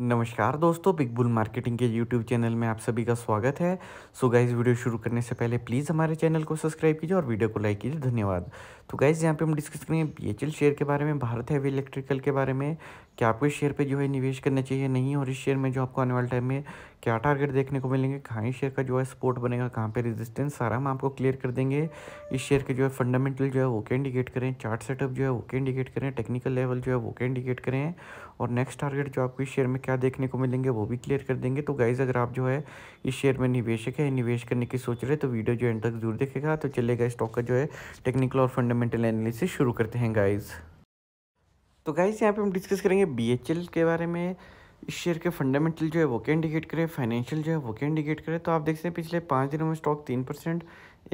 नमस्कार दोस्तों big bull marketing के यूट्यूब चैनल में आप सभी का स्वागत है सो so गाइज वीडियो शुरू करने से पहले प्लीज़ हमारे चैनल को सब्सक्राइब कीजिए और वीडियो को लाइक कीजिए धन्यवाद तो गाइज यहाँ पे हम डिस्कस करेंगे बी एच शेयर के बारे में भारत हैवी इलेक्ट्रिकल के बारे में क्या आपको इस शेयर पर जो है निवेश करना चाहिए नहीं और इस शेयर में जो आपको आने वाले टाइम में क्या टारगेट देखने को मिलेंगे कहाँ इस शेयर का जो है सपोर्ट बनेगा कहाँ पे रेजिस्टेंस सारा हम आपको क्लियर कर देंगे इस शेयर के जो है फंडामेंटल जो है वो के इंडिकेट करें चार्ट सेटअप जो है वो के इंडिकेट करें टेक्निकल लेवल जो है वो के इंडिकेट करें और नेक्स्ट टारगेट जो आपको इस शेयर में क्या देखने को मिलेंगे वो भी क्लियर कर देंगे तो गाइज़ अगर आप जो है इस शेयर में निवेशक है निवेश करने की सोच रहे तो वीडियो जो एंड तक जरूर देखेगा तो चलेगा स्टॉक का जो है टेक्निकल और फंडामेंटल एनालिसिस शुरू करते हैं गाइज़ तो गाइज़ यहाँ पे हम डिस्कस करेंगे बी के बारे में इस शेयर के फंडामेंटल जो है वो क्या इंडिकेट करे फाइनेंशियल जो है वो क्या इंडिकेट करे तो आप देख सकते हैं पिछले पाँच दिनों में स्टॉक तीन परसेंट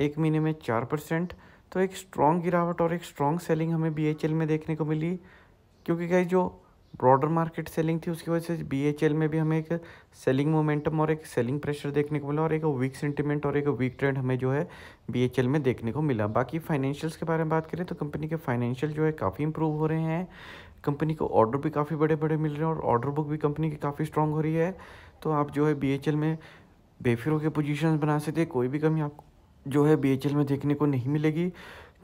एक महीने में चार परसेंट तो एक स्ट्रॉन्ग गिरावट और एक स्ट्रॉन्ग सेलिंग हमें बी में देखने को मिली क्योंकि क्या जो ब्रॉडर मार्केट सेलिंग थी उसकी वजह से बी में भी हमें एक सेलिंग मोमेंटम और एक सेलिंग प्रेशर देखने को मिला और एक वीक सेंटिमेंट और एक वीक ट्रेंड हमें जो है बी में देखने को मिला बाकी फाइनेंशियल्स के बारे में बात करें तो कंपनी के फाइनेंशियल जो है काफ़ी इंप्रूव हो रहे हैं कंपनी को ऑर्डर भी काफ़ी बड़े बड़े मिल रहे हैं और ऑर्डर बुक भी कंपनी की काफ़ी स्ट्रॉन्ग हो रही है तो आप जो है बी में बेफिरों के पोजिशन बना सकते कोई भी कमी आपको जो है बी में देखने को नहीं मिलेगी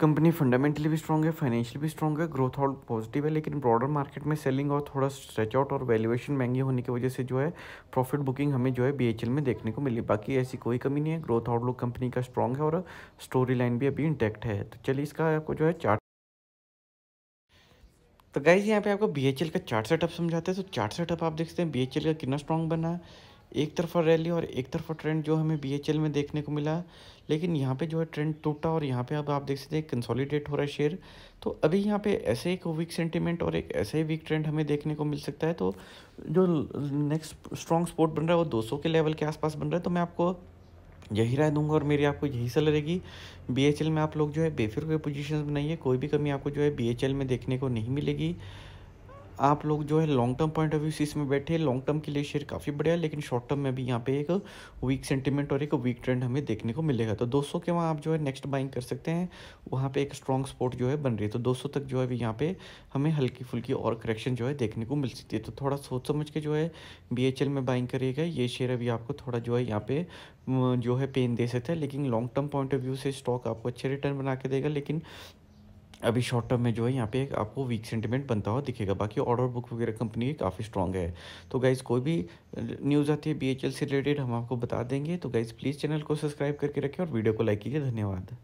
कंपनी फंडामेंटली भी स्ट्रॉग है फाइनेंशियल भी स्ट्रॉग है ग्रोथ और पॉजिटिव है लेकिन ब्रॉडर मार्केट में सेलिंग और थोड़ा स्ट्रेच आउट और वैल्यूएशन महंगी होने की वजह से जो है प्रॉफिट बुकिंग हमें जो है बी में देखने को मिली बाकी ऐसी कोई कमी नहीं है ग्रोथ आउटलुक कंपनी का स्ट्रॉग है और स्टोरी लाइन भी अभी इंटैक्ट है तो चलिए इसका आपको जो है चार्ट तो गाइज यहाँ पे आपको बी का चार्ट सेटअप समझाते हैं तो चार्ट सेटअप आप देखते हैं बी का कितना स्ट्रॉन्ग बना है एक तरफा रैली और एक तरफा ट्रेंड जो हमें बी में देखने को मिला लेकिन यहाँ पे जो है ट्रेंड टूटा और यहाँ पे अब आप देख सकते हैं कंसोलिडेट हो रहा है शेयर तो अभी यहाँ पे ऐसे एक वीक सेंटीमेंट और एक ऐसे ही वीक ट्रेंड हमें देखने को मिल सकता है तो जो नेक्स्ट स्ट्रॉन्ग स्पोर्ट बन रहा है वो दो के लेवल के आसपास बन रहा है तो मैं आपको यही राय दूंगा और मेरी आपको यही सलाह रहेगी बी में आप लोग जो है बेफिर के पोजिशन बनाइए कोई भी कमी आपको जो है बी में देखने को नहीं मिलेगी आप लोग जो है long term point of view से इसमें बैठे लॉन्ग टर्म के लिए शेयर काफ़ी बढ़िया है लेकिन शॉर्ट टर्म में भी यहाँ पे एक वीक सेंटीमेंट और एक वीक ट्रेंड हमें देखने को मिलेगा तो 200 के वहाँ आप जो है नेक्स्ट बाइंग कर सकते हैं वहाँ पे एक स्ट्रॉन्ग स्पॉट जो है बन रही है तो दो तक जो है यहाँ पे हमें हल्की फुल्की और करेक्शन जो है देखने को मिल सकती है तो थोड़ा सोच समझ के जो है बी में बाइंग करिएगा ये शेयर अभी आपको थोड़ा जो है यहाँ पे जो है पेन दे सकता है लेकिन long term point of view से स्टॉक आपको अच्छे रिटर्न बना के देगा लेकिन अभी शॉर्ट टर्म में जो है यहाँ पे एक आपको वीक सेंटिमेंट बनता हुआ दिखेगा बाकी ऑर्डर बुक वगैरह कंपनी काफ़ी स्ट्रॉन्ग है तो गाइज़ कोई भी न्यूज़ आती है बी से रिलेटेड हम आपको बता देंगे तो गाइज़ प्लीज़ चैनल को सब्सक्राइब करके रखें और वीडियो को लाइक कीजिए धन्यवाद